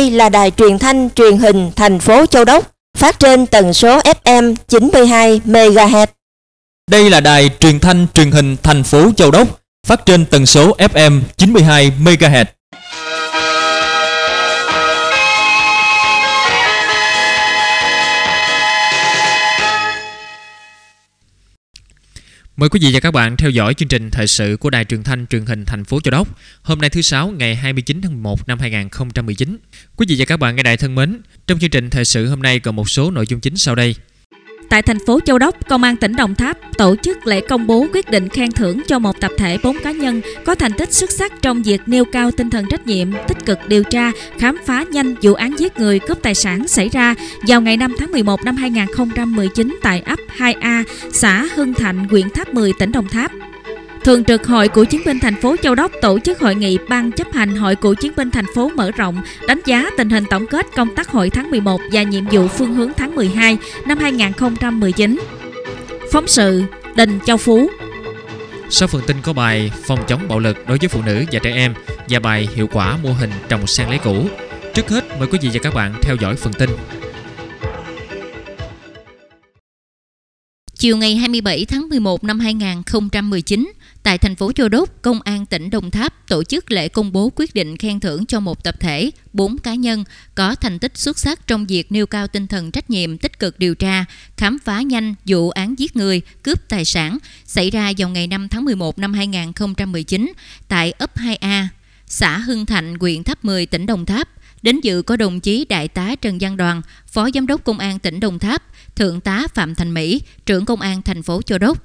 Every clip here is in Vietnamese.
Đây là đài truyền thanh truyền hình thành phố Châu Đốc, phát trên tần số FM 92 MHz. Đây là đài truyền thanh truyền hình thành phố Châu Đốc, phát trên tần số FM 92 MHz. Mời quý vị và các bạn theo dõi chương trình thời sự của Đài Truyền thanh Truyền hình thành phố Châu Đốc hôm nay thứ sáu ngày 29 tháng 1 năm 2019. Quý vị và các bạn nghe đài thân mến, trong chương trình thời sự hôm nay có một số nội dung chính sau đây. Tại thành phố Châu Đốc, Công an tỉnh Đồng Tháp tổ chức lễ công bố quyết định khen thưởng cho một tập thể 4 cá nhân có thành tích xuất sắc trong việc nêu cao tinh thần trách nhiệm, tích cực điều tra, khám phá nhanh vụ án giết người cướp tài sản xảy ra vào ngày 5 tháng 11 năm 2019 tại ấp 2A, xã Hưng Thạnh, huyện Tháp 10, tỉnh Đồng Tháp. Thường trực Hội Cựu chiến binh thành phố Châu Đốc tổ chức hội nghị ban chấp hành Hội Cựu chiến binh thành phố mở rộng, đánh giá tình hình tổng kết công tác hội tháng 11 và nhiệm vụ phương hướng tháng 12 năm 2019. Phóng sự Đình Châu Phú Sau phần tin có bài Phòng chống bạo lực đối với phụ nữ và trẻ em và bài Hiệu quả mô hình trồng sen lấy cũ. Trước hết, mời quý vị và các bạn theo dõi phần tin. Chiều ngày 27 tháng 11 năm 2019, Tại thành phố châu Đốc, Công an tỉnh Đồng Tháp tổ chức lễ công bố quyết định khen thưởng cho một tập thể, bốn cá nhân có thành tích xuất sắc trong việc nêu cao tinh thần trách nhiệm tích cực điều tra, khám phá nhanh vụ án giết người, cướp tài sản xảy ra vào ngày 5 tháng 11 năm 2019 tại ấp 2A, xã Hưng Thạnh, huyện Tháp 10, tỉnh Đồng Tháp. Đến dự có đồng chí Đại tá Trần Văn Đoàn, Phó Giám đốc Công an tỉnh Đồng Tháp, Thượng tá Phạm Thành Mỹ, trưởng Công an thành phố châu Đốc,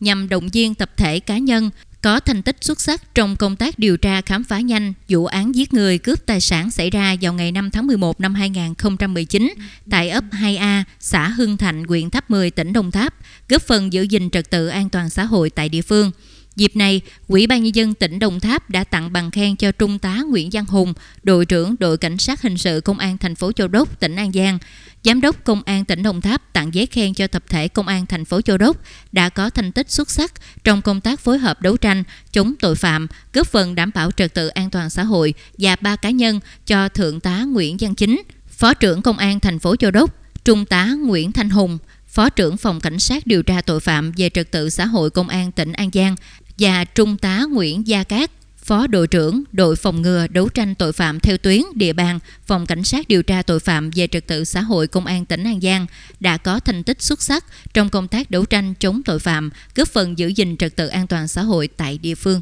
nhằm động viên tập thể cá nhân có thành tích xuất sắc trong công tác điều tra khám phá nhanh vụ án giết người cướp tài sản xảy ra vào ngày 5 tháng 11 năm 2019 tại ấp 2A, xã Hưng Thạnh, huyện Tháp 10, tỉnh Đồng Tháp, góp phần giữ gìn trật tự an toàn xã hội tại địa phương. Dịp này, Ủy ban Nhân dân tỉnh Đồng Tháp đã tặng bằng khen cho Trung tá Nguyễn Văn Hùng, đội trưởng đội cảnh sát hình sự công an thành phố Châu Đốc, tỉnh An Giang. Giám đốc Công an tỉnh Đồng Tháp tặng giấy khen cho tập thể Công an thành phố Châu Đốc đã có thành tích xuất sắc trong công tác phối hợp đấu tranh, chống tội phạm, góp phần đảm bảo trật tự an toàn xã hội và ba cá nhân cho Thượng tá Nguyễn Văn Chính, Phó trưởng Công an thành phố Châu Đốc, Trung tá Nguyễn Thanh Hùng, Phó trưởng phòng cảnh sát điều tra tội phạm về trật tự xã hội Công an tỉnh An Giang và Trung tá Nguyễn Gia Cát, Phó đội trưởng đội phòng ngừa đấu tranh tội phạm theo tuyến địa bàn Phòng Cảnh sát điều tra tội phạm về trật tự xã hội Công an tỉnh An Giang đã có thành tích xuất sắc trong công tác đấu tranh chống tội phạm, góp phần giữ gìn trật tự an toàn xã hội tại địa phương.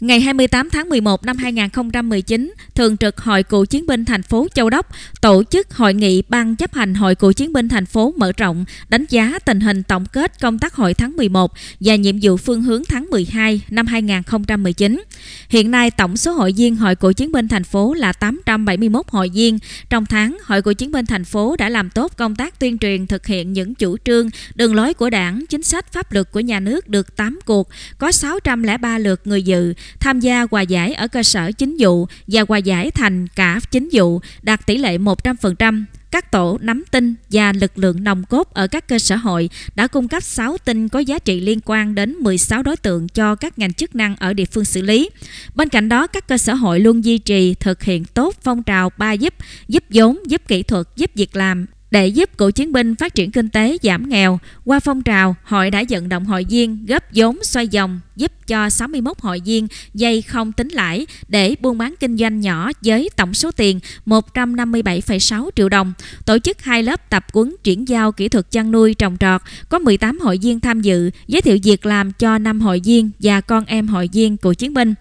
Ngày 28 tháng 11 năm 2019, Thường trực Hội Cựu Chiến binh thành phố Châu Đốc tổ chức hội nghị Ban chấp hành Hội Cựu Chiến binh thành phố mở rộng đánh giá tình hình tổng kết công tác hội tháng 11 và nhiệm vụ phương hướng tháng 12 năm 2019. Hiện nay, tổng số hội viên Hội Cựu Chiến binh thành phố là 871 hội viên. Trong tháng, Hội Cựu Chiến binh thành phố đã làm tốt công tác tuyên truyền thực hiện những chủ trương, đường lối của đảng, chính sách pháp luật của nhà nước được 8 cuộc, có 603 lượt người dự, tham gia hòa giải ở cơ sở chính vụ và hòa giải thành cả chính vụ đạt tỷ lệ 100%. Các tổ nắm tin và lực lượng nòng cốt ở các cơ sở hội đã cung cấp 6 tin có giá trị liên quan đến 16 đối tượng cho các ngành chức năng ở địa phương xử lý. Bên cạnh đó, các cơ sở hội luôn duy trì thực hiện tốt phong trào ba giúp, giúp vốn, giúp kỹ thuật, giúp việc làm, để giúp cựu chiến binh phát triển kinh tế giảm nghèo. Qua phong trào, hội đã vận động hội viên góp vốn xoay vòng giúp cho 61 hội viên dây không tính lãi để buôn bán kinh doanh nhỏ với tổng số tiền 157,6 triệu đồng, tổ chức hai lớp tập quấn chuyển giao kỹ thuật chăn nuôi trồng trọt, có 18 hội viên tham dự, giới thiệu việc làm cho 5 hội viên và con em hội viên cựu chiến binh.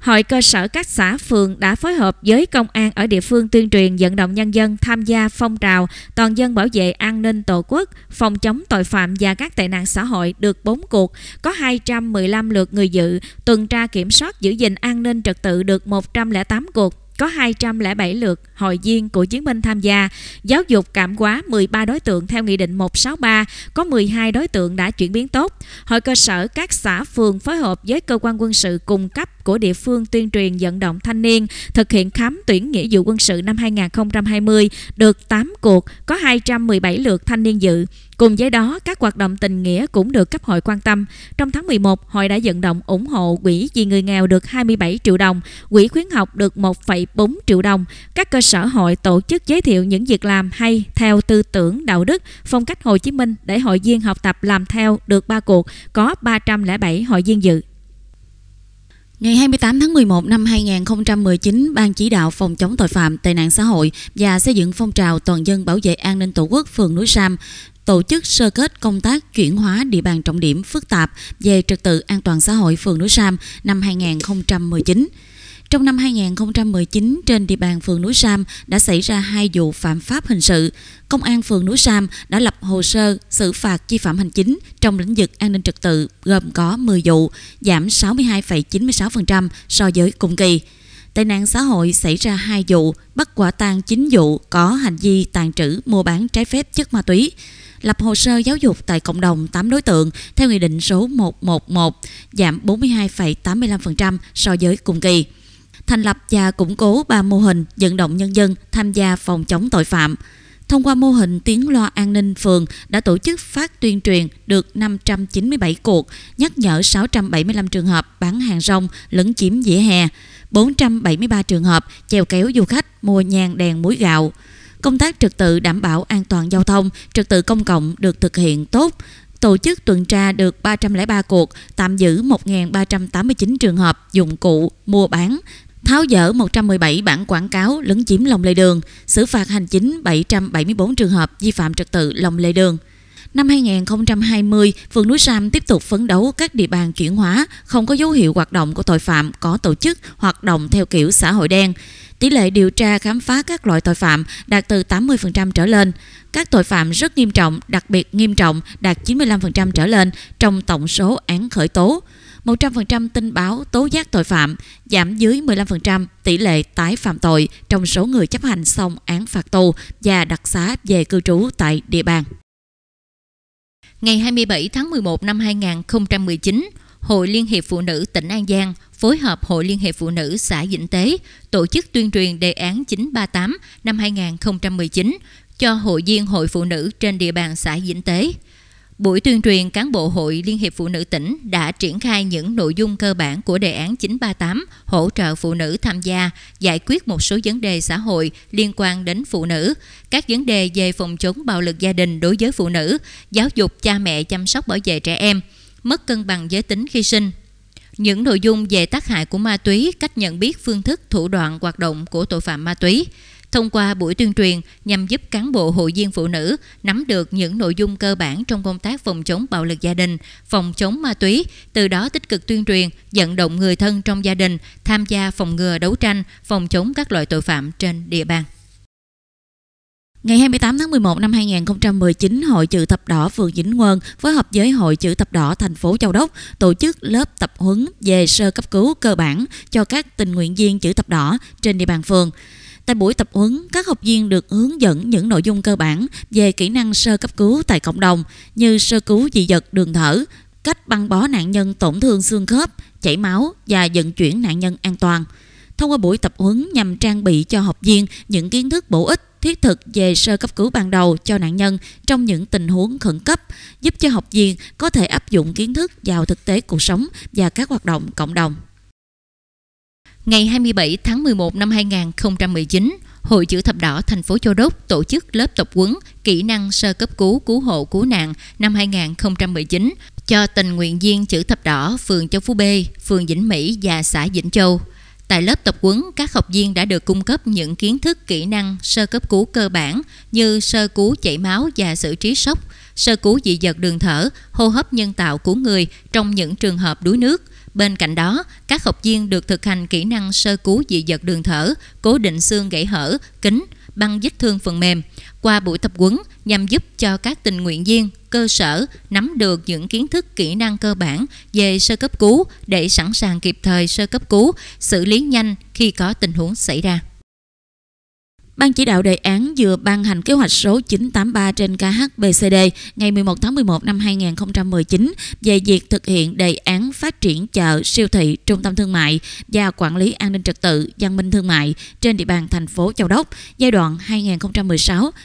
Hội cơ sở các xã phường đã phối hợp với công an ở địa phương tuyên truyền vận động nhân dân tham gia phong trào toàn dân bảo vệ an ninh tổ quốc, phòng chống tội phạm và các tệ nạn xã hội được 4 cuộc, có 215 lượt người dự, tuần tra kiểm soát giữ gìn an ninh trật tự được 108 cuộc, có 207 lượt hội viên của chiến binh tham gia, giáo dục cảm hóa 13 đối tượng theo Nghị định 163, có 12 đối tượng đã chuyển biến tốt. Hội cơ sở các xã phường phối hợp với cơ quan quân sự cung cấp của địa phương tuyên truyền vận động thanh niên thực hiện khám tuyển nghĩa vụ quân sự năm 2020 được 8 cuộc, có 217 lượt thanh niên dự. Cùng với đó, các hoạt động tình nghĩa cũng được cấp hội quan tâm. Trong tháng 11, hội đã vận động ủng hộ quỹ vì người nghèo được 27 triệu đồng, quỹ khuyến học được 1,4 triệu đồng. Các cơ Sở hội tổ chức giới thiệu những việc làm hay theo tư tưởng đạo đức, phong cách Hồ Chí Minh để hội viên học tập làm theo được 3 cuộc, có 307 hội viên dự. Ngày 28 tháng 11 năm 2019, Ban chỉ đạo phòng chống tội phạm, tệ nạn xã hội và xây dựng phong trào toàn dân bảo vệ an ninh Tổ quốc phường núi Sam tổ chức sơ kết công tác chuyển hóa địa bàn trọng điểm phức tạp về trật tự an toàn xã hội phường núi Sam năm 2019. Trong năm 2019, trên địa bàn phường Núi Sam đã xảy ra hai vụ phạm pháp hình sự. Công an phường Núi Sam đã lập hồ sơ xử phạt vi phạm hành chính trong lĩnh vực an ninh trật tự gồm có 10 vụ, giảm 62,96% so với cùng kỳ. Tệ nạn xã hội xảy ra 2 vụ, bắt quả tang 9 vụ có hành vi tàn trữ mua bán trái phép chất ma túy lập hồ sơ giáo dục tại cộng đồng 8 đối tượng theo Nghị định số 111 giảm 42,85% so với cùng kỳ thành lập và củng cố ba mô hình vận động nhân dân tham gia phòng chống tội phạm. Thông qua mô hình tiếng loa an ninh phường đã tổ chức phát tuyên truyền được 597 cuộc, nhắc nhở 675 trường hợp bán hàng rong lấn chiếm vỉa hè, 473 trường hợp chèo kéo du khách mua nhang đèn muối gạo. Công tác trực tự đảm bảo an toàn giao thông, trực tự công cộng được thực hiện tốt, tổ chức tuần tra được 303 cuộc, tạm giữ 1.389 trường hợp dụng cụ mua bán, tháo dỡ 117 bản quảng cáo lấn chiếm lòng lề đường, xử phạt hành chính 774 trường hợp vi phạm trật tự lòng lề đường. Năm 2020, phường Núi Sam tiếp tục phấn đấu các địa bàn chuyển hóa, không có dấu hiệu hoạt động của tội phạm có tổ chức, hoạt động theo kiểu xã hội đen. Tỷ lệ điều tra khám phá các loại tội phạm đạt từ 80% trở lên. Các tội phạm rất nghiêm trọng, đặc biệt nghiêm trọng đạt 95% trở lên trong tổng số án khởi tố. 100% tin báo tố giác tội phạm, giảm dưới 15% tỷ lệ tái phạm tội trong số người chấp hành xong án phạt tù và đặc xá về cư trú tại địa bàn. Ngày 27 tháng 11 năm 2019, Hội Liên hiệp Phụ nữ tỉnh An Giang phối hợp Hội Liên hiệp Phụ nữ xã Vĩnh Tế tổ chức tuyên truyền đề án 938 năm 2019 cho hội viên hội phụ nữ trên địa bàn xã Vĩnh Tế – Buổi tuyên truyền cán bộ hội Liên hiệp Phụ nữ tỉnh đã triển khai những nội dung cơ bản của đề án 938 hỗ trợ phụ nữ tham gia giải quyết một số vấn đề xã hội liên quan đến phụ nữ, các vấn đề về phòng chống bạo lực gia đình đối với phụ nữ, giáo dục cha mẹ chăm sóc bảo vệ trẻ em, mất cân bằng giới tính khi sinh, những nội dung về tác hại của ma túy, cách nhận biết phương thức thủ đoạn hoạt động của tội phạm ma túy. Thông qua buổi tuyên truyền nhằm giúp cán bộ hội viên phụ nữ nắm được những nội dung cơ bản trong công tác phòng chống bạo lực gia đình, phòng chống ma túy, từ đó tích cực tuyên truyền, vận động người thân trong gia đình tham gia phòng ngừa đấu tranh, phòng chống các loại tội phạm trên địa bàn. Ngày 28 tháng 11 năm 2019, Hội Chữ Thập Đỏ phường Vĩnh Quân phối hợp với Hội Chữ Thập Đỏ thành phố Châu Đốc tổ chức lớp tập huấn về sơ cấp cứu cơ bản cho các tình nguyện viên Chữ Thập Đỏ trên địa bàn phường. Tại buổi tập huấn, các học viên được hướng dẫn những nội dung cơ bản về kỹ năng sơ cấp cứu tại cộng đồng như sơ cứu dị vật đường thở, cách băng bó nạn nhân tổn thương xương khớp, chảy máu và vận chuyển nạn nhân an toàn. Thông qua buổi tập huấn nhằm trang bị cho học viên những kiến thức bổ ích thiết thực về sơ cấp cứu ban đầu cho nạn nhân trong những tình huống khẩn cấp, giúp cho học viên có thể áp dụng kiến thức vào thực tế cuộc sống và các hoạt động cộng đồng. Ngày 27 tháng 11 năm 2019, Hội Chữ Thập Đỏ thành phố Châu Đốc tổ chức lớp tập huấn kỹ năng sơ cấp cứu cứu hộ cứu nạn năm 2019 cho tình nguyện viên Chữ Thập Đỏ phường Châu Phú B, phường Vĩnh Mỹ và xã Vĩnh Châu. Tại lớp tập huấn, các học viên đã được cung cấp những kiến thức kỹ năng sơ cấp cứu cơ bản như sơ cứu chảy máu và xử trí sốc, sơ cứu dị vật đường thở, hô hấp nhân tạo của người trong những trường hợp đuối nước, Bên cạnh đó, các học viên được thực hành kỹ năng sơ cứu dị vật đường thở, cố định xương gãy hở, kính, băng vết thương phần mềm qua buổi tập quấn nhằm giúp cho các tình nguyện viên cơ sở nắm được những kiến thức kỹ năng cơ bản về sơ cấp cứu để sẵn sàng kịp thời sơ cấp cứu, xử lý nhanh khi có tình huống xảy ra. Ban chỉ đạo đề án vừa ban hành kế hoạch số 983 trên KHBCD ngày 11 tháng 11 năm 2019 về việc thực hiện đề án phát triển chợ, siêu thị, trung tâm thương mại và quản lý an ninh trật tự, văn minh thương mại trên địa bàn thành phố Châu Đốc giai đoạn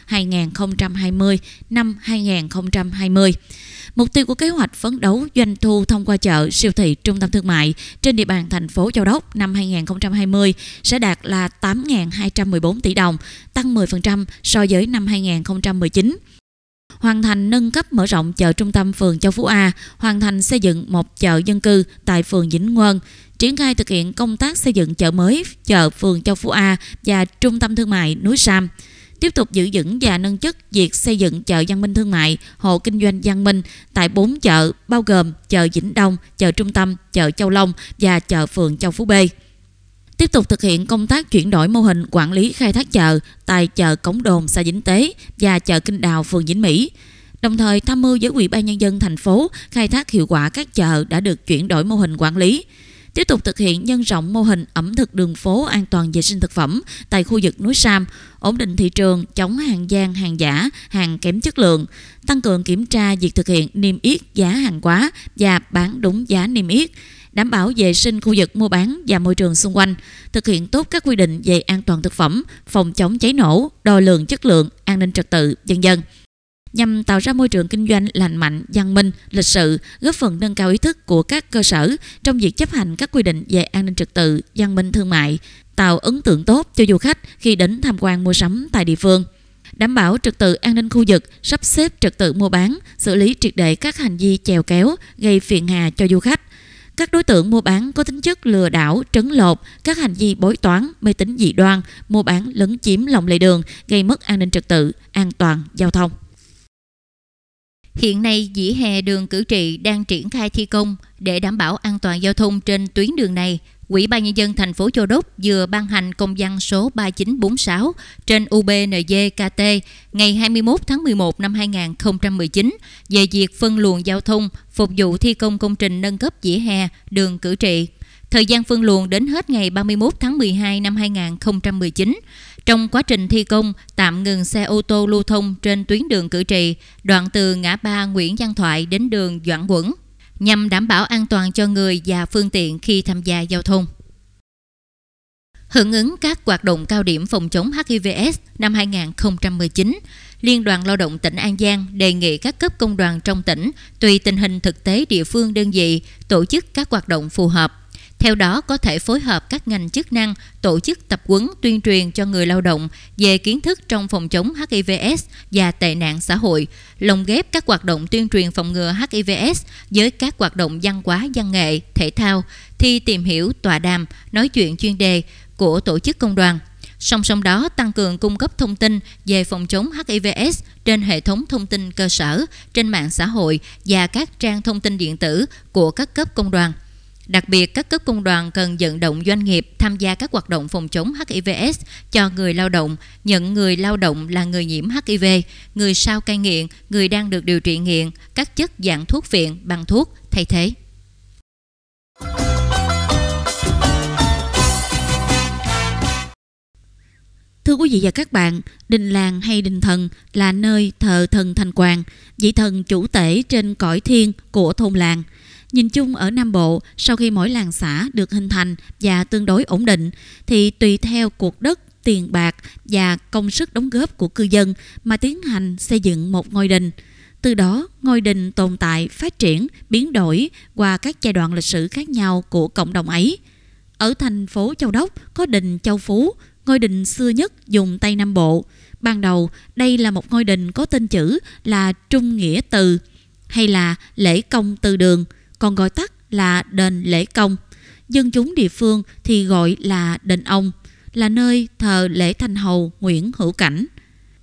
2016-2020 năm 2020. Mục tiêu của kế hoạch phấn đấu doanh thu thông qua chợ, siêu thị, trung tâm thương mại trên địa bàn thành phố Châu Đốc năm 2020 sẽ đạt là 8.214 tỷ đồng, tăng 10% so với năm 2019 hoàn thành nâng cấp mở rộng chợ trung tâm phường Châu Phú A, hoàn thành xây dựng một chợ dân cư tại phường Vĩnh Ngân, triển khai thực hiện công tác xây dựng chợ mới, chợ phường Châu Phú A và trung tâm thương mại núi Sam tiếp tục giữ vững và nâng chất việc xây dựng chợ văn minh thương mại, hộ kinh doanh văn minh tại 4 chợ bao gồm chợ Vĩnh Đông, chợ Trung tâm, chợ Châu Long và chợ phường Châu Phú B tiếp tục thực hiện công tác chuyển đổi mô hình quản lý khai thác chợ tại chợ Cống Đồn, xã Vĩnh Tế và chợ Kinh Đào, phường Vĩnh Mỹ. Đồng thời tham mưu với Ủy ban nhân dân thành phố khai thác hiệu quả các chợ đã được chuyển đổi mô hình quản lý tiếp tục thực hiện nhân rộng mô hình ẩm thực đường phố an toàn vệ sinh thực phẩm tại khu vực núi Sam, ổn định thị trường, chống hàng gian, hàng giả, hàng kém chất lượng, tăng cường kiểm tra việc thực hiện niêm yết giá hàng quá và bán đúng giá niêm yết, đảm bảo vệ sinh khu vực mua bán và môi trường xung quanh, thực hiện tốt các quy định về an toàn thực phẩm, phòng chống cháy nổ, đo lường chất lượng, an ninh trật tự, dân dân nhằm tạo ra môi trường kinh doanh lành mạnh, văn minh, lịch sự, góp phần nâng cao ý thức của các cơ sở trong việc chấp hành các quy định về an ninh trật tự, văn minh thương mại, tạo ấn tượng tốt cho du khách khi đến tham quan mua sắm tại địa phương đảm bảo trật tự an ninh khu vực, sắp xếp trật tự mua bán, xử lý triệt để các hành vi chèo kéo gây phiền hà cho du khách. Các đối tượng mua bán có tính chất lừa đảo, trấn lột, các hành vi bói toán, mê tín dị đoan, mua bán lấn chiếm lòng lề đường, gây mất an ninh trật tự, an toàn giao thông. Hiện nay dĩ hè đường cử trị đang triển khai thi công để đảm bảo an toàn giao thông trên tuyến đường này. Quỹ ban nhân dân thành phố Châu Đốc vừa ban hành công văn số 3946 trên UBNDKT ngày 21 tháng 11 năm 2019 về việc phân luồng giao thông phục vụ thi công công trình nâng cấp dĩa hè đường Cử Trị. Thời gian phân luồng đến hết ngày 31 tháng 12 năm 2019. Trong quá trình thi công, tạm ngừng xe ô tô lưu thông trên tuyến đường Cử Trì, đoạn từ ngã ba Nguyễn Văn Thoại đến đường Doãn Quẩn, nhằm đảm bảo an toàn cho người và phương tiện khi tham gia giao thông. Hưởng ứng các hoạt động cao điểm phòng chống HIVS năm 2019, Liên đoàn Lao động tỉnh An Giang đề nghị các cấp công đoàn trong tỉnh tùy tình hình thực tế địa phương đơn vị tổ chức các hoạt động phù hợp theo đó có thể phối hợp các ngành chức năng tổ chức tập quấn tuyên truyền cho người lao động về kiến thức trong phòng chống HIVS và tệ nạn xã hội, lồng ghép các hoạt động tuyên truyền phòng ngừa HIVS với các hoạt động văn hóa, văn nghệ, thể thao, thi tìm hiểu, tọa đàm, nói chuyện chuyên đề của tổ chức công đoàn. Song song đó tăng cường cung cấp thông tin về phòng chống HIVS trên hệ thống thông tin cơ sở, trên mạng xã hội và các trang thông tin điện tử của các cấp công đoàn – Đặc biệt, các cấp công đoàn cần vận động doanh nghiệp tham gia các hoạt động phòng chống HIVS cho người lao động, nhận người lao động là người nhiễm HIV, người sau cai nghiện, người đang được điều trị nghiện, các chất dạng thuốc viện bằng thuốc thay thế. Thưa quý vị và các bạn, đình làng hay đình thần là nơi thờ thần thành quàng, vị thần chủ tể trên cõi thiên của thôn làng – Nhìn chung ở Nam Bộ, sau khi mỗi làng xã được hình thành và tương đối ổn định, thì tùy theo cuộc đất, tiền bạc và công sức đóng góp của cư dân mà tiến hành xây dựng một ngôi đình. Từ đó, ngôi đình tồn tại, phát triển, biến đổi qua các giai đoạn lịch sử khác nhau của cộng đồng ấy. Ở thành phố Châu Đốc có đình Châu Phú, ngôi đình xưa nhất dùng Tây Nam Bộ. Ban đầu, đây là một ngôi đình có tên chữ là Trung Nghĩa Từ hay là Lễ Công Từ Đường – còn gọi tắt là đền lễ công. Dân chúng địa phương thì gọi là đền ông, là nơi thờ lễ thanh hầu Nguyễn Hữu Cảnh.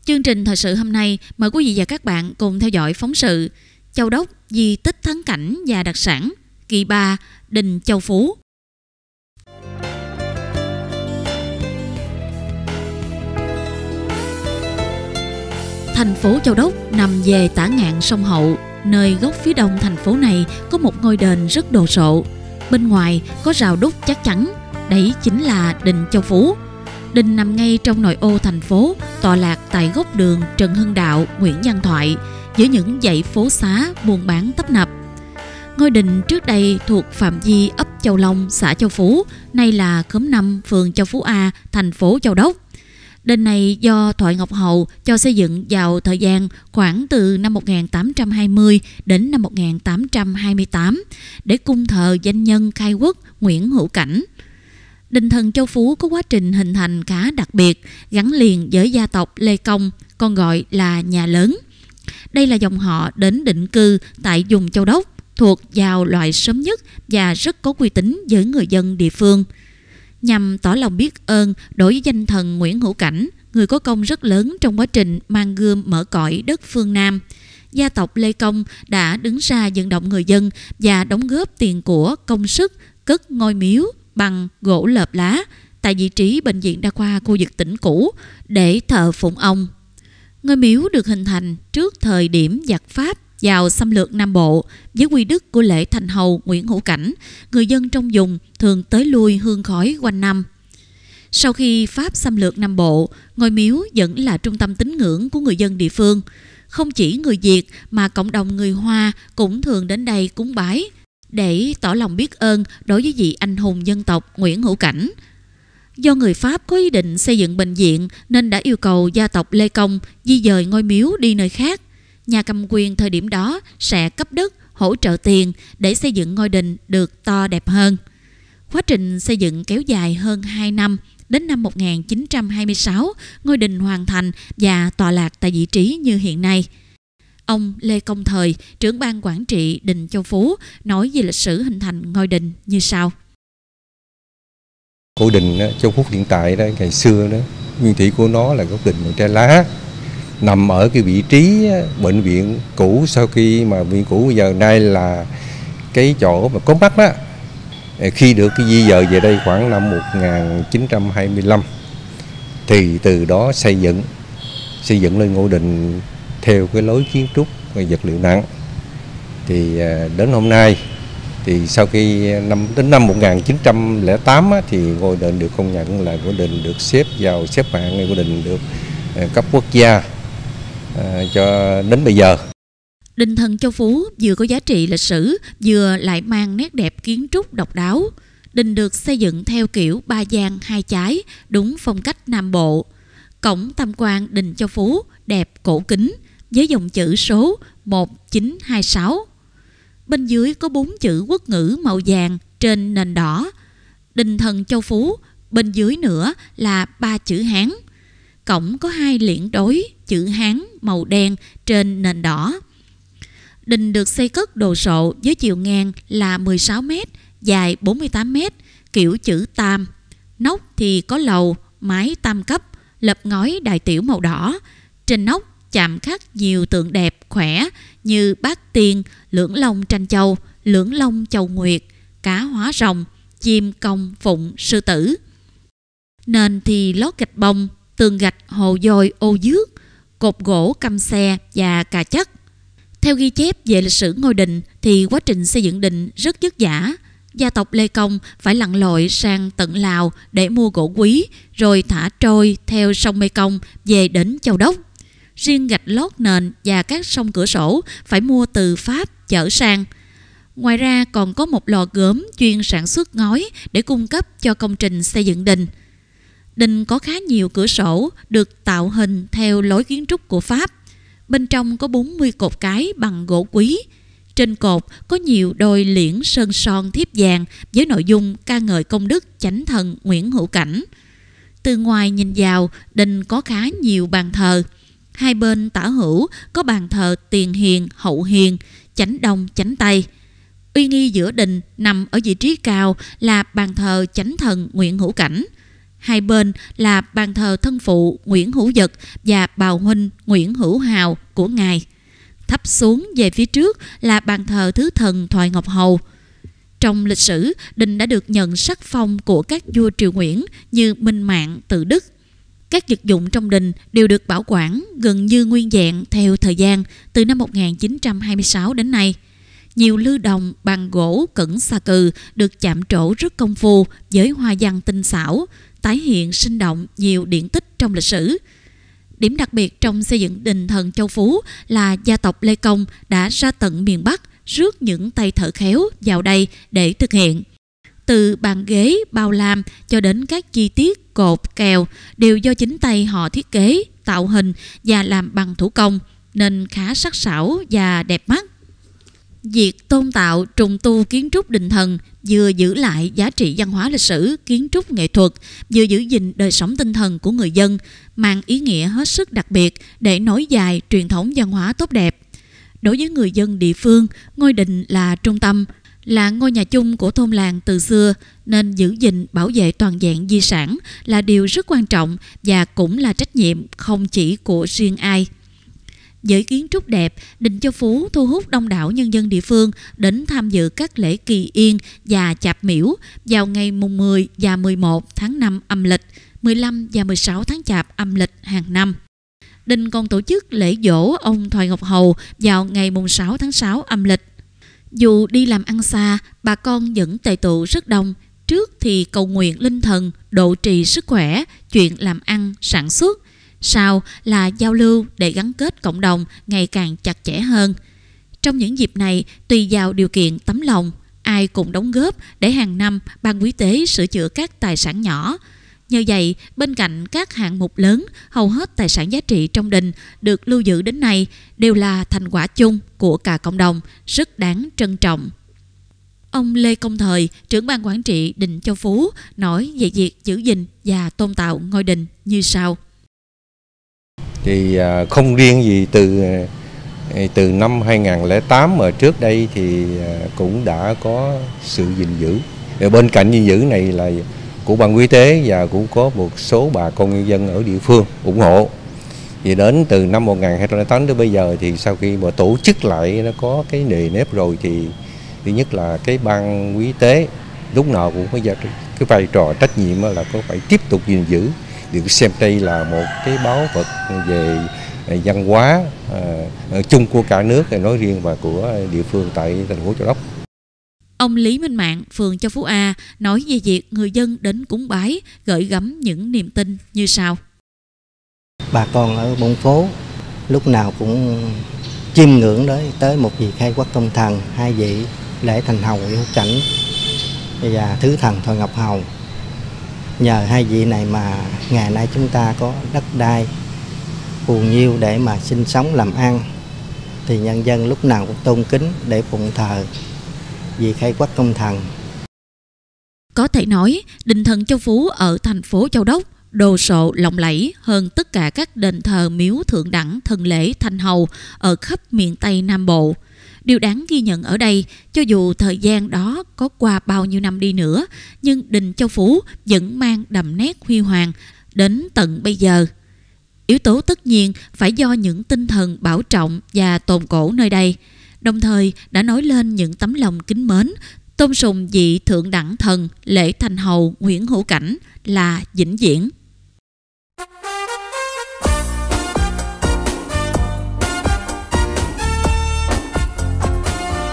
Chương trình thời sự hôm nay mời quý vị và các bạn cùng theo dõi phóng sự Châu Đốc di tích thắng cảnh và đặc sản kỳ ba Đình Châu Phú. Thành phố Châu Đốc nằm về tả ngạn sông Hậu, Nơi góc phía đông thành phố này có một ngôi đền rất đồ sộ. Bên ngoài có rào đúc chắc chắn, đấy chính là đình Châu Phú. Đình nằm ngay trong nội ô thành phố, tọa lạc tại góc đường Trần Hưng Đạo, Nguyễn Văn Thoại, giữa những dãy phố xá buôn bán tấp nập. Ngôi đình trước đây thuộc phạm vi ấp Châu Long, xã Châu Phú, nay là khóm 5, phường Châu Phú A, thành phố Châu Đốc. Đền này do Thoại Ngọc Hậu cho xây dựng vào thời gian khoảng từ năm 1820 đến năm 1828 để cung thờ danh nhân khai quốc Nguyễn Hữu Cảnh. Đình thần Châu Phú có quá trình hình thành khá đặc biệt, gắn liền với gia tộc Lê Công, còn gọi là nhà lớn. Đây là dòng họ đến định cư tại vùng Châu Đốc, thuộc vào loại sớm nhất và rất có uy tín với người dân địa phương – nhằm tỏ lòng biết ơn đối với danh thần Nguyễn Hữu Cảnh, người có công rất lớn trong quá trình mang gươm mở cõi đất phương Nam. Gia tộc Lê Công đã đứng ra vận động người dân và đóng góp tiền của công sức cất ngôi miếu bằng gỗ lợp lá tại vị trí bệnh viện đa khoa khu vực tỉnh cũ để thờ phụng ông. Ngôi miếu được hình thành trước thời điểm giặc Pháp vào xâm lược Nam Bộ. Với quy đức của lễ thành hầu Nguyễn Hữu Cảnh, người dân trong vùng thường tới lui hương khói quanh năm. Sau khi Pháp xâm lược Nam Bộ, ngôi miếu vẫn là trung tâm tín ngưỡng của người dân địa phương. Không chỉ người Việt mà cộng đồng người Hoa cũng thường đến đây cúng bái để tỏ lòng biết ơn đối với vị anh hùng dân tộc Nguyễn Hữu Cảnh. Do người Pháp có ý định xây dựng bệnh viện nên đã yêu cầu gia tộc Lê Công di dời ngôi miếu đi nơi khác nhà cầm quyền thời điểm đó sẽ cấp đất, hỗ trợ tiền để xây dựng ngôi đình được to đẹp hơn. Quá trình xây dựng kéo dài hơn 2 năm, đến năm 1926, ngôi đình hoàn thành và tọa lạc tại vị trí như hiện nay. Ông Lê Công Thời, trưởng ban quản trị Đình Châu Phú, nói về lịch sử hình thành ngôi đình như sau. ngôi đình Châu Phú hiện tại đó, ngày xưa đó, nguyên thủy của nó là gốc đình bằng tre lá, nằm ở cái vị trí bệnh viện cũ sau khi mà bệnh viện cũ giờ nay là cái chỗ mà có mắt đó ờ, khi được cái di dời về đây khoảng năm 1925 thì từ đó xây dựng xây dựng lên ngôi Đình theo cái lối kiến trúc và vật liệu nặng thì ờ, đến hôm nay thì sau khi năm đến năm 1908 á, thì ngôi đền được công nhận là ngôi đền được xếp vào xếp hạng ngôi đền được ờ, cấp quốc gia Ờ, cho đến bây giờ Đình thần Châu Phú vừa có giá trị lịch sử, vừa lại mang nét đẹp kiến trúc độc đáo. Đình được xây dựng theo kiểu ba gian hai trái, đúng phong cách Nam Bộ. Cổng tam quan Đình Châu Phú đẹp cổ kính với dòng chữ số 1926. Bên dưới có bốn chữ quốc ngữ màu vàng trên nền đỏ. Đình thần Châu Phú bên dưới nữa là ba chữ Hán. Cổng có hai liễn đối chữ Hán màu đen trên nền đỏ. Đình được xây cất đồ sộ với chiều ngang là 16 m, dài 48 m, kiểu chữ tam. Nóc thì có lầu, mái tam cấp, lập ngói đại tiểu màu đỏ. Trên nóc chạm khắc nhiều tượng đẹp khỏe như bát tiên, lưỡng long tranh châu, lưỡng long châu nguyệt, cá hóa rồng, chim công phụng sư tử. Nền thì lót gạch bông, tường gạch hồ dôi ô dước, cột gỗ căm xe và cà chất. Theo ghi chép về lịch sử ngôi đình thì quá trình xây dựng đình rất vất vả. Gia tộc Lê Công phải lặn lội sang tận Lào để mua gỗ quý rồi thả trôi theo sông Mê Công về đến Châu Đốc. Riêng gạch lót nền và các sông cửa sổ phải mua từ Pháp chở sang. Ngoài ra còn có một lò gốm chuyên sản xuất ngói để cung cấp cho công trình xây dựng đình – Đình có khá nhiều cửa sổ được tạo hình theo lối kiến trúc của Pháp. Bên trong có 40 cột cái bằng gỗ quý. Trên cột có nhiều đôi liễn sơn son thiếp vàng với nội dung ca ngợi công đức chánh thần Nguyễn Hữu Cảnh. Từ ngoài nhìn vào, đình có khá nhiều bàn thờ. Hai bên tả hữu có bàn thờ tiền hiền, hậu hiền, chánh đông, chánh tây. Uy nghi giữa đình nằm ở vị trí cao là bàn thờ chánh thần Nguyễn Hữu Cảnh – Hai bên là bàn thờ thân phụ Nguyễn Hữu Dật và bào huynh Nguyễn Hữu Hào của ngài. Thấp xuống về phía trước là bàn thờ thứ thần Thoại Ngọc Hầu. Trong lịch sử, đình đã được nhận sắc phong của các vua triều Nguyễn như Minh Mạng, Tự Đức. Các vật dụng trong đình đều được bảo quản gần như nguyên dạng theo thời gian từ năm 1926 đến nay. Nhiều lư đồng bằng gỗ cẩn xà cừ được chạm trổ rất công phu với hoa văn tinh xảo, tái hiện sinh động nhiều điển tích trong lịch sử. Điểm đặc biệt trong xây dựng đình thần Châu Phú là gia tộc Lê Công đã ra tận miền Bắc rước những tay thợ khéo vào đây để thực hiện. Từ bàn ghế, bao lam cho đến các chi tiết cột, kèo đều do chính tay họ thiết kế, tạo hình và làm bằng thủ công nên khá sắc sảo và đẹp mắt. Việc tôn tạo trùng tu kiến trúc đình thần vừa giữ lại giá trị văn hóa lịch sử, kiến trúc nghệ thuật, vừa giữ gìn đời sống tinh thần của người dân, mang ý nghĩa hết sức đặc biệt để nối dài truyền thống văn hóa tốt đẹp. Đối với người dân địa phương, ngôi đình là trung tâm, là ngôi nhà chung của thôn làng từ xưa nên giữ gìn bảo vệ toàn vẹn di sản là điều rất quan trọng và cũng là trách nhiệm không chỉ của riêng ai với kiến trúc đẹp, Đình Châu Phú thu hút đông đảo nhân dân địa phương đến tham dự các lễ kỳ yên và chạp miễu vào ngày mùng 10 và 11 tháng 5 âm lịch, 15 và 16 tháng chạp âm lịch hàng năm. Đình còn tổ chức lễ dỗ ông Thoại Ngọc Hầu vào ngày mùng 6 tháng 6 âm lịch. Dù đi làm ăn xa, bà con vẫn tề tụ rất đông. Trước thì cầu nguyện linh thần, độ trì sức khỏe, chuyện làm ăn, sản xuất sau là giao lưu để gắn kết cộng đồng ngày càng chặt chẽ hơn. Trong những dịp này, tùy vào điều kiện tấm lòng, ai cũng đóng góp để hàng năm ban quý tế sửa chữa các tài sản nhỏ. Nhờ vậy, bên cạnh các hạng mục lớn, hầu hết tài sản giá trị trong đình được lưu giữ đến nay đều là thành quả chung của cả cộng đồng, rất đáng trân trọng. Ông Lê Công Thời, trưởng ban quản trị Đình Châu Phú, nói về việc giữ gìn và tôn tạo ngôi đình như sau thì à, không riêng gì từ à, từ năm 2008 mà trước đây thì à, cũng đã có sự gìn giữ. Ờ, bên cạnh gìn giữ này là của ban y tế và cũng có một số bà con nhân dân ở địa phương ủng hộ. Thì đến từ năm 2008 đến bây giờ thì sau khi mà tổ chức lại nó có cái nề nếp rồi thì thứ nhất là cái ban quý tế lúc nào cũng có cái vai trò trách nhiệm là có phải tiếp tục gìn giữ được xem đây là một cái báo vật về à, văn hóa à, chung của cả nước nói riêng và của địa phương tại thành phố Châu Đốc. Ông Lý Minh Mạng, phường Châu Phú A nói về việc người dân đến cúng bái gửi gắm những niềm tin như sau. Bà con ở bông phố lúc nào cũng chiêm ngưỡng đấy tới một vị khai quốc công thần, hai vị lễ thành hầu Hữu Cảnh và thứ thần Thôi Ngọc Hầu nhờ hai vị này mà ngày nay chúng ta có đất đai phù nhiêu để mà sinh sống làm ăn thì nhân dân lúc nào cũng tôn kính để phụng thờ vì khai quốc công thần. Có thể nói, đình thần Châu Phú ở thành phố Châu Đốc đồ sộ lộng lẫy hơn tất cả các đền thờ miếu thượng đẳng thần lễ thanh hầu ở khắp miền Tây Nam Bộ. Điều đáng ghi nhận ở đây, cho dù thời gian đó có qua bao nhiêu năm đi nữa, nhưng Đình Châu Phú vẫn mang đầm nét huy hoàng đến tận bây giờ. Yếu tố tất nhiên phải do những tinh thần bảo trọng và tồn cổ nơi đây, đồng thời đã nói lên những tấm lòng kính mến, tôn sùng vị thượng đẳng thần Lễ Thành Hầu Nguyễn Hữu Cảnh là vĩnh viễn.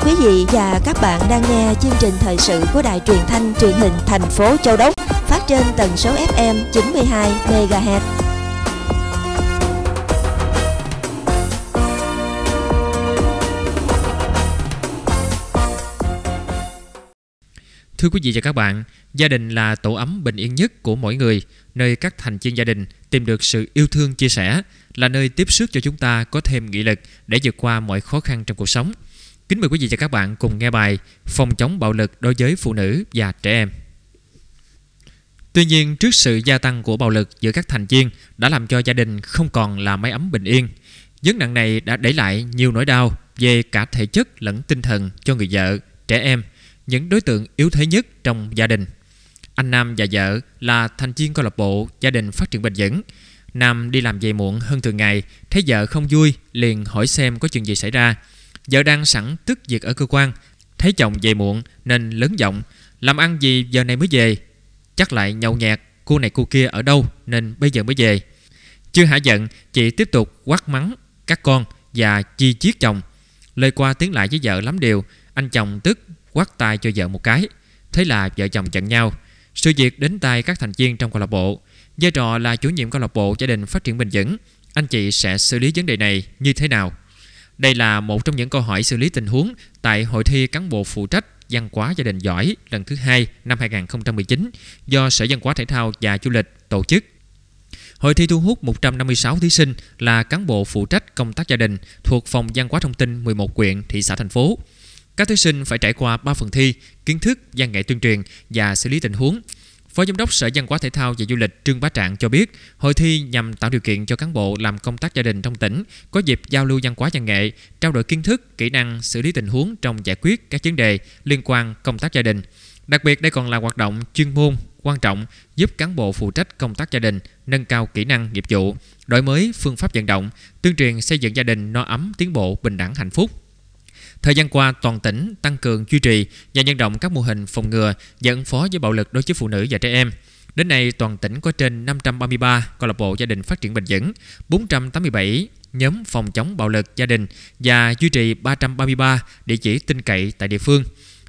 quý vị và các bạn đang nghe chương trình thời sự của Đài Truyền thanh Truyền hình thành phố Châu Đốc phát trên tần số FM 92 MHz. Thưa quý vị và các bạn, gia đình là tổ ấm bình yên nhất của mỗi người, nơi các thành viên gia đình tìm được sự yêu thương chia sẻ, là nơi tiếp sức cho chúng ta có thêm nghị lực để vượt qua mọi khó khăn trong cuộc sống – Kính mời quý vị và các bạn cùng nghe bài Phòng chống bạo lực đối với phụ nữ và trẻ em. Tuy nhiên, trước sự gia tăng của bạo lực giữa các thành viên đã làm cho gia đình không còn là mái ấm bình yên. Vấn nạn này đã để lại nhiều nỗi đau về cả thể chất lẫn tinh thần cho người vợ, trẻ em, những đối tượng yếu thế nhất trong gia đình. Anh Nam và vợ là thành viên câu lạc bộ gia đình phát triển bền vững. Nam đi làm về muộn hơn thường ngày, thấy vợ không vui liền hỏi xem có chuyện gì xảy ra. Vợ đang sẵn tức việc ở cơ quan Thấy chồng về muộn nên lớn giọng Làm ăn gì giờ này mới về Chắc lại nhậu nhạt Cô này cô kia ở đâu nên bây giờ mới về Chưa hả giận Chị tiếp tục quát mắng các con Và chi chiết chồng Lời qua tiếng lại với vợ lắm điều Anh chồng tức quát tay cho vợ một cái Thế là vợ chồng chặn nhau Sự việc đến tay các thành viên trong câu lạc bộ Vai trò là chủ nhiệm câu lạc bộ gia đình phát triển bền vững Anh chị sẽ xử lý vấn đề này như thế nào đây là một trong những câu hỏi xử lý tình huống tại hội thi cán bộ phụ trách văn hóa gia đình giỏi lần thứ hai năm 2019 do Sở Văn hóa Thể thao và Du lịch tổ chức. Hội thi thu hút 156 thí sinh là cán bộ phụ trách công tác gia đình thuộc phòng văn hóa thông tin 11 quyện, thị xã, thành phố. Các thí sinh phải trải qua 3 phần thi: kiến thức, văn nghệ tuyên truyền và xử lý tình huống Phó Giám đốc Sở Văn hóa Thể thao và Du lịch Trương Bá Trạng cho biết, hội thi nhằm tạo điều kiện cho cán bộ làm công tác gia đình trong tỉnh có dịp giao lưu văn hóa văn nghệ, trao đổi kiến thức, kỹ năng xử lý tình huống trong giải quyết các vấn đề liên quan công tác gia đình. Đặc biệt đây còn là hoạt động chuyên môn quan trọng giúp cán bộ phụ trách công tác gia đình nâng cao kỹ năng nghiệp vụ, đổi mới phương pháp vận động, tuyên truyền xây dựng gia đình no ấm, tiến bộ, bình đẳng, hạnh phúc, Thời gian qua, toàn tỉnh tăng cường duy trì và nhân rộng các mô hình phòng ngừa và ứng phó với bạo lực đối với phụ nữ và trẻ em. Đến nay, toàn tỉnh có trên 533 câu lạc bộ gia đình phát triển bền vững, 487 nhóm phòng chống bạo lực gia đình và duy trì 333 địa chỉ tin cậy tại địa phương.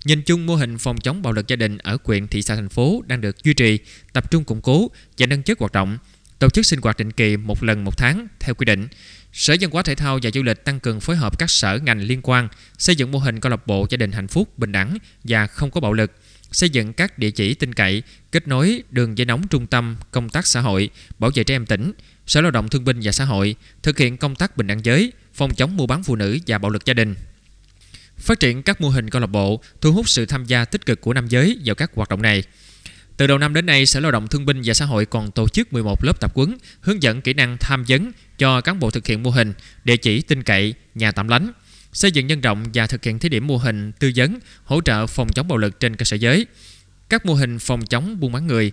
Nhìn chung, mô hình phòng chống bạo lực gia đình ở quyện, thị xã, thành phố đang được duy trì, tập trung củng cố và nâng chất hoạt động, tổ chức sinh hoạt định kỳ một lần một tháng theo quy định. Sở Văn hóa Thể thao và Du lịch tăng cường phối hợp các sở ngành liên quan, xây dựng mô hình câu lạc bộ gia đình hạnh phúc, bình đẳng và không có bạo lực, xây dựng các địa chỉ tin cậy, kết nối đường dây nóng trung tâm công tác xã hội, bảo vệ trẻ em tỉnh, Sở Lao động Thương binh và Xã hội, thực hiện công tác bình đẳng giới, phòng chống mua bán phụ nữ và bạo lực gia đình. Phát triển các mô hình câu lạc bộ thu hút sự tham gia tích cực của nam giới vào các hoạt động này. Từ đầu năm đến nay, Sở Lao động Thương binh và Xã hội còn tổ chức 11 lớp tập quấn, hướng dẫn kỹ năng tham vấn cho cán bộ thực hiện mô hình, địa chỉ tin cậy, nhà tạm lánh, xây dựng nhân rộng và thực hiện thí điểm mô hình tư vấn hỗ trợ phòng chống bạo lực trên cơ sở giới. Các mô hình phòng chống buôn bán người,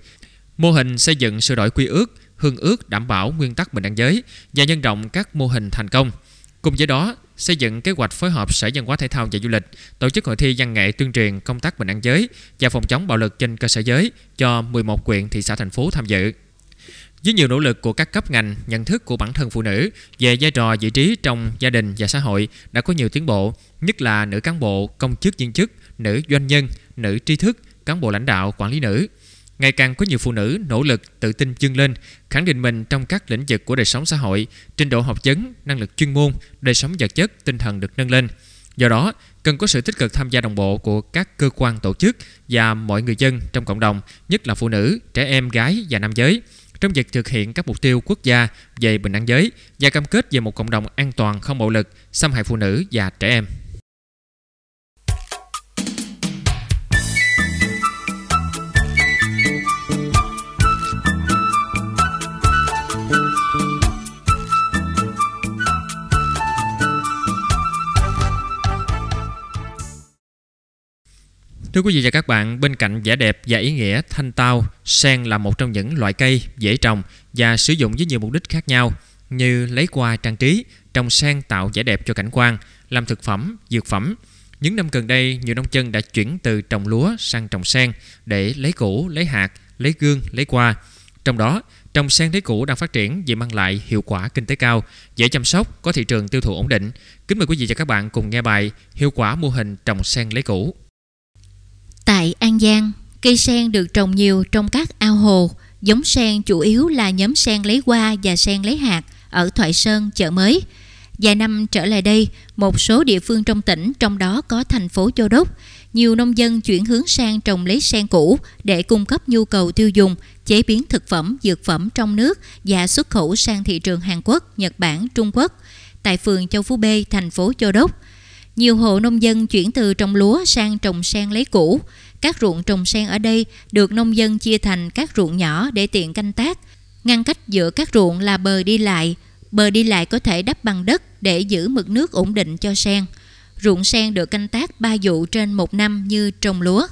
mô hình xây dựng sửa đổi quy ước, hương ước đảm bảo nguyên tắc bình đẳng giới và nhân rộng các mô hình thành công. Cùng với đó, xây dựng kế hoạch phối hợp Sở Văn hóa Thể thao và Du lịch tổ chức hội thi văn nghệ tuyên truyền công tác bình đẳng giới và phòng chống bạo lực trên cơ sở giới cho 11 quyện, thị xã, thành phố tham dự. Với nhiều nỗ lực của các cấp ngành, nhận thức của bản thân phụ nữ về vai trò vị trí trong gia đình và xã hội đã có nhiều tiến bộ, nhất là nữ cán bộ, công chức viên chức, nữ doanh nhân, nữ tri thức, cán bộ lãnh đạo, quản lý nữ. Ngày càng có nhiều phụ nữ nỗ lực tự tin dương lên, khẳng định mình trong các lĩnh vực của đời sống xã hội, trình độ học vấn, năng lực chuyên môn, đời sống vật chất, tinh thần được nâng lên. Do đó, cần có sự tích cực tham gia đồng bộ của các cơ quan tổ chức và mọi người dân trong cộng đồng, nhất là phụ nữ, trẻ em gái và nam giới trong việc thực hiện các mục tiêu quốc gia về bình đẳng giới và cam kết về một cộng đồng an toàn không bạo lực, xâm hại phụ nữ và trẻ em. Thưa quý vị và các bạn, bên cạnh vẻ đẹp và ý nghĩa, thanh tao, sen là một trong những loại cây dễ trồng và sử dụng với nhiều mục đích khác nhau như lấy qua trang trí, trồng sen tạo vẻ đẹp cho cảnh quan, làm thực phẩm, dược phẩm. Những năm gần đây, nhiều nông dân đã chuyển từ trồng lúa sang trồng sen để lấy củ, lấy hạt, lấy gương, lấy qua. Trong đó, trồng sen lấy củ đang phát triển vì mang lại hiệu quả kinh tế cao, dễ chăm sóc, có thị trường tiêu thụ ổn định. Kính mời quý vị và các bạn cùng nghe bài Hiệu quả mô hình trồng sen lấy củ. Tại An Giang, cây sen được trồng nhiều trong các ao hồ. Giống sen chủ yếu là nhóm sen lấy hoa và sen lấy hạt ở Thoại Sơn, chợ mới. Vài năm trở lại đây, một số địa phương trong tỉnh, trong đó có thành phố Châu Đốc, nhiều nông dân chuyển hướng sang trồng lấy sen cũ để cung cấp nhu cầu tiêu dùng, chế biến thực phẩm, dược phẩm trong nước và xuất khẩu sang thị trường Hàn Quốc, Nhật Bản, Trung Quốc. Tại phường Châu Phú B, thành phố Châu Đốc, nhiều hộ nông dân chuyển từ trồng lúa sang trồng sen lấy củ. Các ruộng trồng sen ở đây được nông dân chia thành các ruộng nhỏ để tiện canh tác. Ngăn cách giữa các ruộng là bờ đi lại. Bờ đi lại có thể đắp bằng đất để giữ mực nước ổn định cho sen. Ruộng sen được canh tác 3 vụ trên một năm như trồng lúa.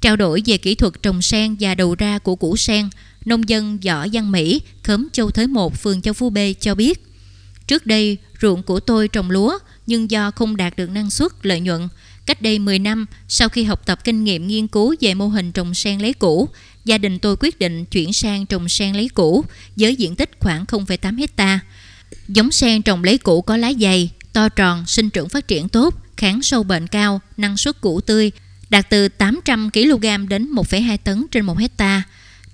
Trao đổi về kỹ thuật trồng sen và đầu ra của củ sen, nông dân Võ Văn Mỹ, khóm Châu Thới 1, phường Châu Phú B cho biết. Trước đây, ruộng của tôi trồng lúa, nhưng do không đạt được năng suất, lợi nhuận, cách đây 10 năm sau khi học tập kinh nghiệm nghiên cứu về mô hình trồng sen lấy củ, gia đình tôi quyết định chuyển sang trồng sen lấy củ với diện tích khoảng 0,8 hecta. Giống sen trồng lấy củ có lá dày, to tròn, sinh trưởng phát triển tốt, kháng sâu bệnh cao, năng suất củ tươi đạt từ 800 kg đến 1,2 tấn trên 1 hecta.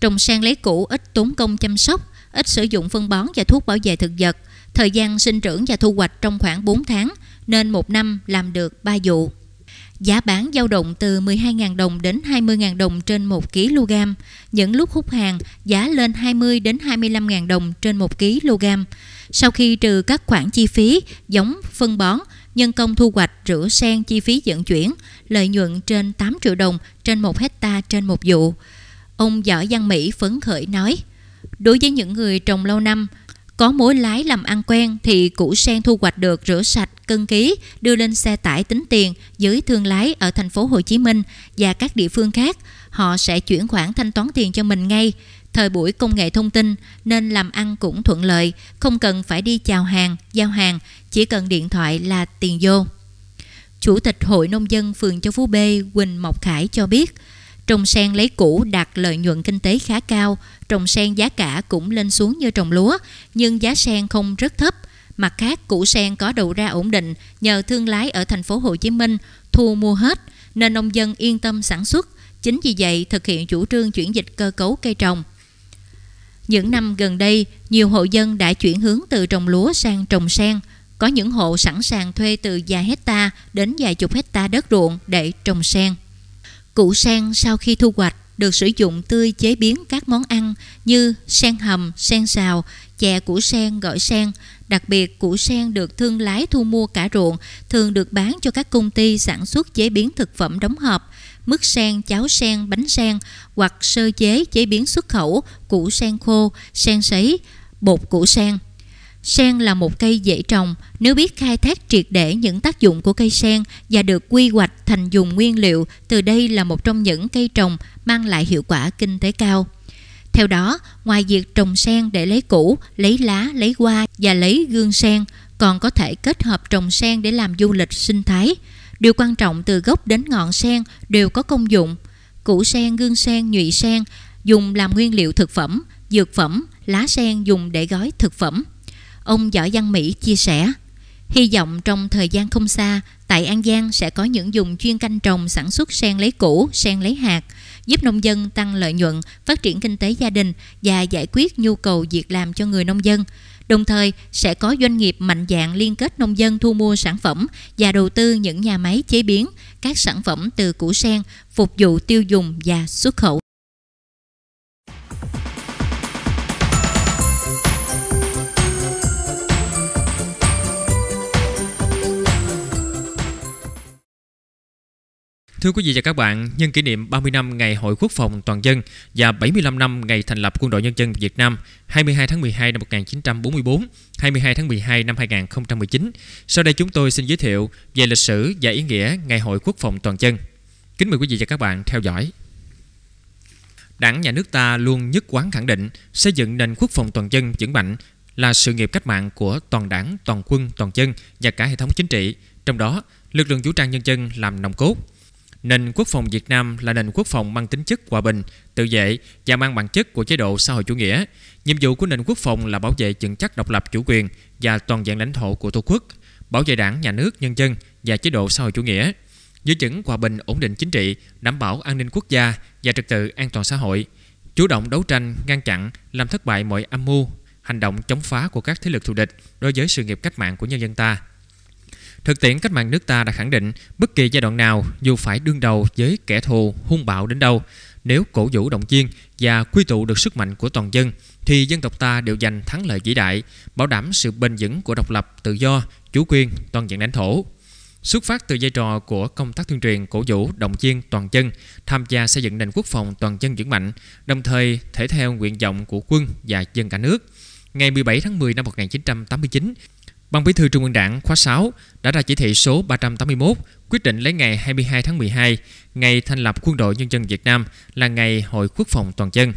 Trồng sen lấy củ ít tốn công chăm sóc, ít sử dụng phân bón và thuốc bảo vệ thực vật – Thời gian sinh trưởng và thu hoạch trong khoảng 4 tháng nên một năm làm được 3 vụ. Giá bán dao động từ 12.000 đồng đến 20.000 đồng trên 1 kg. Những lúc hút hàng, giá lên 20 đến 25.000 đồng trên 1 kg. Sau khi trừ các khoản chi phí, giống, phân bón, nhân công thu hoạch, rửa sen, chi phí vận chuyển, lợi nhuận trên 8 triệu đồng trên 1 hecta trên một vụ. Ông Võ Văn Mỹ phấn khởi nói, đối với những người trồng lâu năm, có mối lái làm ăn quen thì củ sen thu hoạch được rửa sạch, cân ký, đưa lên xe tải tính tiền dưới thương lái ở thành phố Hồ Chí Minh và các địa phương khác. Họ sẽ chuyển khoản thanh toán tiền cho mình ngay. Thời buổi công nghệ thông tin nên làm ăn cũng thuận lợi, không cần phải đi chào hàng, giao hàng, chỉ cần điện thoại là tiền vô. Chủ tịch Hội Nông dân phường Châu Phú B Quỳnh Mộc Khải cho biết – Trồng sen lấy củ đạt lợi nhuận kinh tế khá cao, trồng sen giá cả cũng lên xuống như trồng lúa, nhưng giá sen không rất thấp. Mặt khác, củ sen có đầu ra ổn định nhờ thương lái ở thành phố Hồ Chí Minh thu mua hết nên nông dân yên tâm sản xuất. Chính vì vậy, thực hiện chủ trương chuyển dịch cơ cấu cây trồng. Những năm gần đây, nhiều hộ dân đã chuyển hướng từ trồng lúa sang trồng sen. Có những hộ sẵn sàng thuê từ vài hecta đến vài chục hecta đất ruộng để trồng sen. Củ sen sau khi thu hoạch được sử dụng tươi chế biến các món ăn như sen hầm, sen xào, chè củ sen, gỏi sen. Đặc biệt, củ sen được thương lái thu mua cả ruộng, thường được bán cho các công ty sản xuất chế biến thực phẩm đóng hộp, mứt sen, cháo sen, bánh sen hoặc sơ chế chế biến xuất khẩu, củ sen khô, sen sấy, bột củ sen. Sen là một cây dễ trồng, nếu biết khai thác triệt để những tác dụng của cây sen và được quy hoạch thành dùng nguyên liệu, từ đây là một trong những cây trồng mang lại hiệu quả kinh tế cao. Theo đó, ngoài việc trồng sen để lấy củ, lấy lá, lấy hoa và lấy gương sen, còn có thể kết hợp trồng sen để làm du lịch sinh thái. Điều quan trọng từ gốc đến ngọn sen đều có công dụng. Củ sen, gương sen, nhụy sen dùng làm nguyên liệu thực phẩm, dược phẩm, lá sen dùng để gói thực phẩm. Ông Võ Văn Mỹ chia sẻ Hy vọng trong thời gian không xa, tại An Giang sẽ có những dùng chuyên canh trồng sản xuất sen lấy củ, sen lấy hạt, giúp nông dân tăng lợi nhuận, phát triển kinh tế gia đình và giải quyết nhu cầu việc làm cho người nông dân. Đồng thời, sẽ có doanh nghiệp mạnh dạng liên kết nông dân thu mua sản phẩm và đầu tư những nhà máy chế biến các sản phẩm từ củ sen phục vụ tiêu dùng và xuất khẩu. Thưa quý vị và các bạn, nhân kỷ niệm 30 năm Ngày Hội Quốc phòng Toàn dân và 75 năm ngày thành lập Quân đội Nhân dân Việt Nam 22 tháng 12 năm 1944, 22 tháng 12 năm 2019, sau đây chúng tôi xin giới thiệu về lịch sử và ý nghĩa Ngày Hội Quốc phòng Toàn dân. Kính mời quý vị và các bạn theo dõi. Đảng nhà nước ta luôn nhất quán khẳng định xây dựng nền quốc phòng toàn dân vững mạnh là sự nghiệp cách mạng của toàn đảng, toàn quân, toàn dân và cả hệ thống chính trị, trong đó lực lượng vũ trang nhân dân làm nòng cốt – Nền quốc phòng Việt Nam là nền quốc phòng mang tính chất hòa bình, tự vệ và mang bản chất của chế độ xã hội chủ nghĩa. Nhiệm vụ của nền quốc phòng là bảo vệ vững chắc độc lập chủ quyền và toàn vẹn lãnh thổ của Tổ quốc, bảo vệ đảng, nhà nước, nhân dân và chế độ xã hội chủ nghĩa, giữ vững hòa bình ổn định chính trị, đảm bảo an ninh quốc gia và trật tự an toàn xã hội, chủ động đấu tranh, ngăn chặn, làm thất bại mọi âm mưu, hành động chống phá của các thế lực thù địch đối với sự nghiệp cách mạng của nhân dân ta. Thực tiễn cách mạng nước ta đã khẳng định bất kỳ giai đoạn nào dù phải đương đầu với kẻ thù hung bạo đến đâu, nếu cổ vũ động viên và quy tụ được sức mạnh của toàn dân thì dân tộc ta đều giành thắng lợi vĩ đại, bảo đảm sự bền vững của độc lập, tự do, chủ quyền, toàn diện lãnh thổ. Xuất phát từ vai trò của công tác tuyên truyền cổ vũ động viên toàn dân tham gia xây dựng nền quốc phòng toàn dân vững mạnh, đồng thời thể theo nguyện vọng của quân và dân cả nước. Ngày 17 tháng 10 năm 1989, Ban Bí thư Trung ương Đảng khóa 6 đã ra chỉ thị số 381 quyết định lấy ngày 22 tháng 12, ngày thành lập Quân đội Nhân dân Việt Nam là ngày Hội Quốc phòng toàn dân.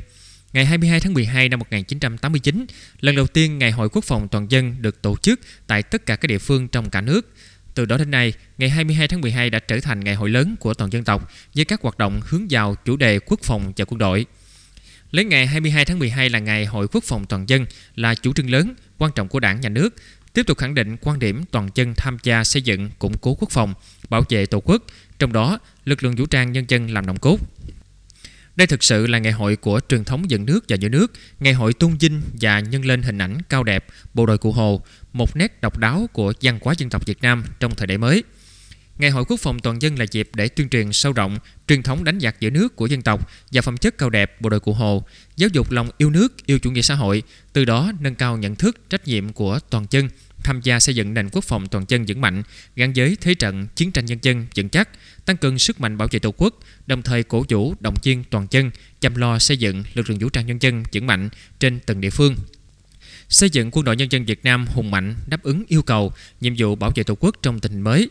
Ngày 22 tháng 12 năm 1989, lần đầu tiên Ngày Hội Quốc phòng toàn dân được tổ chức tại tất cả các địa phương trong cả nước. Từ đó đến nay, ngày 22 tháng 12 đã trở thành ngày hội lớn của toàn dân tộc với các hoạt động hướng vào chủ đề quốc phòng và quân đội. Lấy ngày 22 tháng 12 là ngày Hội Quốc phòng toàn dân là chủ trương lớn, quan trọng của Đảng, Nhà nước, tiếp tục khẳng định quan điểm toàn dân tham gia xây dựng, củng cố quốc phòng, bảo vệ Tổ quốc, trong đó lực lượng vũ trang nhân dân làm nòng cốt. Đây thực sự là ngày hội của truyền thống dựng nước và giữ nước, ngày hội tôn vinh và nhân lên hình ảnh cao đẹp bộ đội cụ Hồ, một nét độc đáo của văn hóa dân tộc Việt Nam trong thời đại mới. Ngày hội quốc phòng toàn dân là dịp để tuyên truyền sâu rộng truyền thống đánh giặc giữ nước của dân tộc và phẩm chất cao đẹp bộ đội cụ Hồ, giáo dục lòng yêu nước, yêu chủ nghĩa xã hội, từ đó nâng cao nhận thức, trách nhiệm của toàn dân tham gia xây dựng nền quốc phòng toàn dân vững mạnh, gắn giới thế trận chiến tranh nhân dân vững chắc, tăng cường sức mạnh bảo vệ Tổ quốc, đồng thời cổ vũ động viên toàn dân chăm lo xây dựng lực lượng vũ trang nhân dân vững mạnh trên từng địa phương xây dựng quân đội nhân dân Việt Nam hùng mạnh đáp ứng yêu cầu, nhiệm vụ bảo vệ Tổ quốc trong tình hình mới.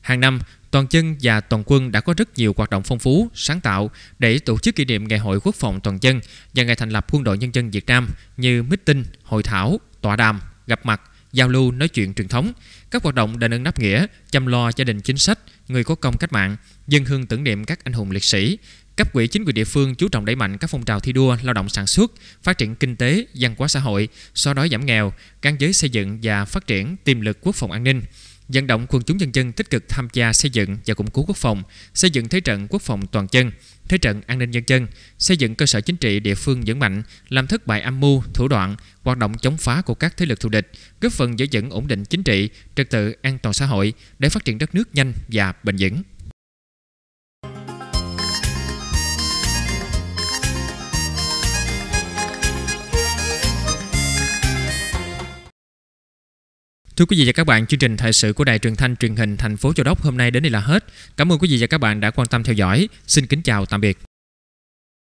Hàng năm, toàn dân và toàn quân đã có rất nhiều hoạt động phong phú, sáng tạo để tổ chức kỷ niệm Ngày hội Quốc phòng toàn dân và ngày thành lập Quân đội Nhân dân Việt Nam như meeting, hội thảo, tọa đàm, gặp mặt, giao lưu nói chuyện truyền thống, các hoạt động đền ơn đáp nghĩa, chăm lo gia đình chính sách, người có công cách mạng, dân hương tưởng niệm các anh hùng liệt sĩ. Cấp quỹ chính quyền địa phương chú trọng đẩy mạnh các phong trào thi đua, lao động sản xuất, phát triển kinh tế, văn hóa xã hội, xóa đói giảm nghèo, gắn giới xây dựng và phát triển tiềm lực quốc phòng an ninh vận động quần chúng nhân dân tích cực tham gia xây dựng và củng cố quốc phòng, xây dựng thế trận quốc phòng toàn dân, thế trận an ninh nhân dân, xây dựng cơ sở chính trị địa phương vững mạnh, làm thất bại âm mưu, thủ đoạn, hoạt động chống phá của các thế lực thù địch, góp phần giữ vững ổn định chính trị, trật tự an toàn xã hội để phát triển đất nước nhanh và bền vững. Thưa quý vị và các bạn, chương trình thời sự của Đài Truyền thanh Truyền hình thành phố Châu Đốc hôm nay đến đây là hết. Cảm ơn quý vị và các bạn đã quan tâm theo dõi. Xin kính chào tạm biệt.